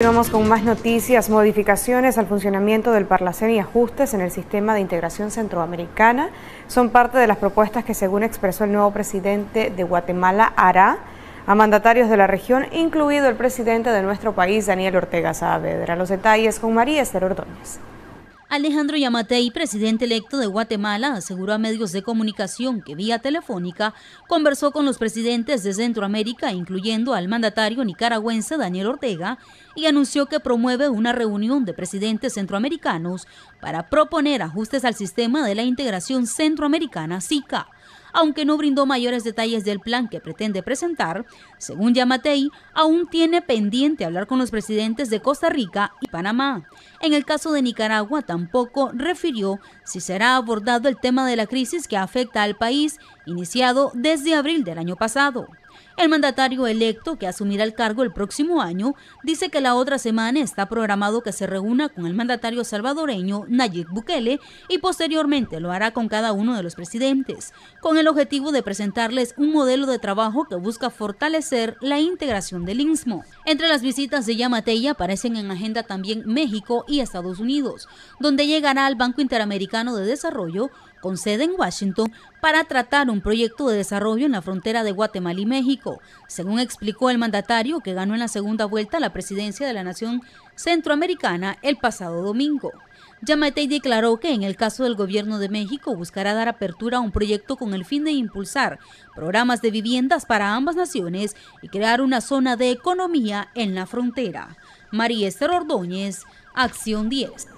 Continuamos con más noticias, modificaciones al funcionamiento del Parlacén y ajustes en el sistema de integración centroamericana son parte de las propuestas que según expresó el nuevo presidente de Guatemala hará a mandatarios de la región, incluido el presidente de nuestro país, Daniel Ortega Saavedra. Los detalles con María Esther Ordóñez. Alejandro Yamatei, presidente electo de Guatemala, aseguró a medios de comunicación que vía telefónica conversó con los presidentes de Centroamérica, incluyendo al mandatario nicaragüense Daniel Ortega, y anunció que promueve una reunión de presidentes centroamericanos para proponer ajustes al sistema de la integración centroamericana SICA aunque no brindó mayores detalles del plan que pretende presentar, según Yamatei, aún tiene pendiente hablar con los presidentes de Costa Rica y Panamá. En el caso de Nicaragua tampoco refirió si será abordado el tema de la crisis que afecta al país, iniciado desde abril del año pasado. El mandatario electo, que asumirá el cargo el próximo año, dice que la otra semana está programado que se reúna con el mandatario salvadoreño Nayib Bukele y posteriormente lo hará con cada uno de los presidentes, con el objetivo de presentarles un modelo de trabajo que busca fortalecer la integración del INSMO. Entre las visitas de Yamateya aparecen en agenda también México y Estados Unidos, donde llegará al Banco Interamericano de Desarrollo con sede en Washington, para tratar un proyecto de desarrollo en la frontera de Guatemala y México, según explicó el mandatario que ganó en la segunda vuelta la presidencia de la Nación Centroamericana el pasado domingo. Yamete declaró que en el caso del gobierno de México buscará dar apertura a un proyecto con el fin de impulsar programas de viviendas para ambas naciones y crear una zona de economía en la frontera. María Esther Ordóñez, Acción 10.